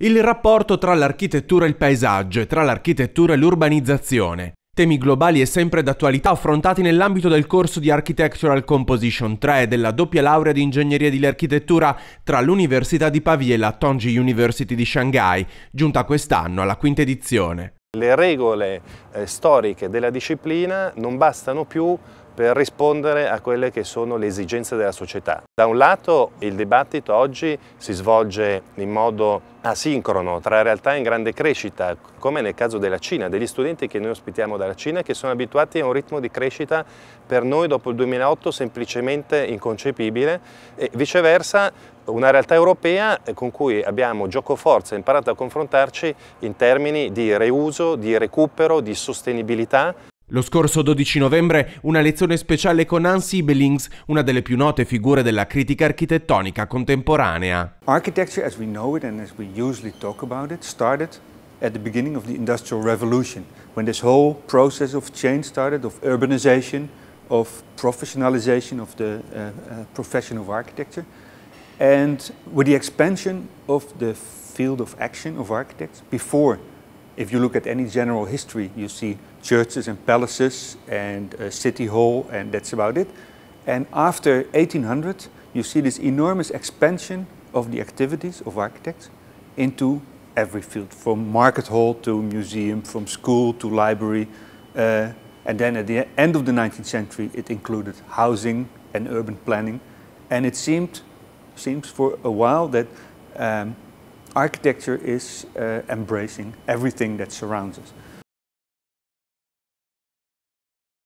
Il rapporto tra l'architettura e il paesaggio e tra l'architettura e l'urbanizzazione. Temi globali e sempre d'attualità affrontati nell'ambito del corso di Architectural Composition 3 della doppia laurea di ingegneria dell'architettura tra l'Università di Pavia e la Tongji University di Shanghai, giunta quest'anno alla quinta edizione. Le regole eh, storiche della disciplina non bastano più per rispondere a quelle che sono le esigenze della società. Da un lato il dibattito oggi si svolge in modo asincrono tra realtà in grande crescita, come nel caso della Cina, degli studenti che noi ospitiamo dalla Cina che sono abituati a un ritmo di crescita per noi dopo il 2008 semplicemente inconcepibile e viceversa una realtà europea con cui abbiamo giocoforza imparato a confrontarci in termini di reuso, di recupero, di sostenibilità lo scorso 12 novembre una lezione speciale con Hans Siebelings, una delle più note figure della critica architettonica contemporanea. Architecture as we know it and as we usually talk about it started at the beginning of the industrial revolution when this whole process of change started of urbanization of professionalization of the uh, uh, profession of architecture and with the expansion of the field of action of architects before if you look at any general history you see churches and palaces and uh, city hall, and that's about it. And after 1800, you see this enormous expansion of the activities of architects into every field, from market hall to museum, from school to library. Uh, and then at the end of the 19th century, it included housing and urban planning. And it seemed, seems for a while that um, architecture is uh, embracing everything that surrounds us.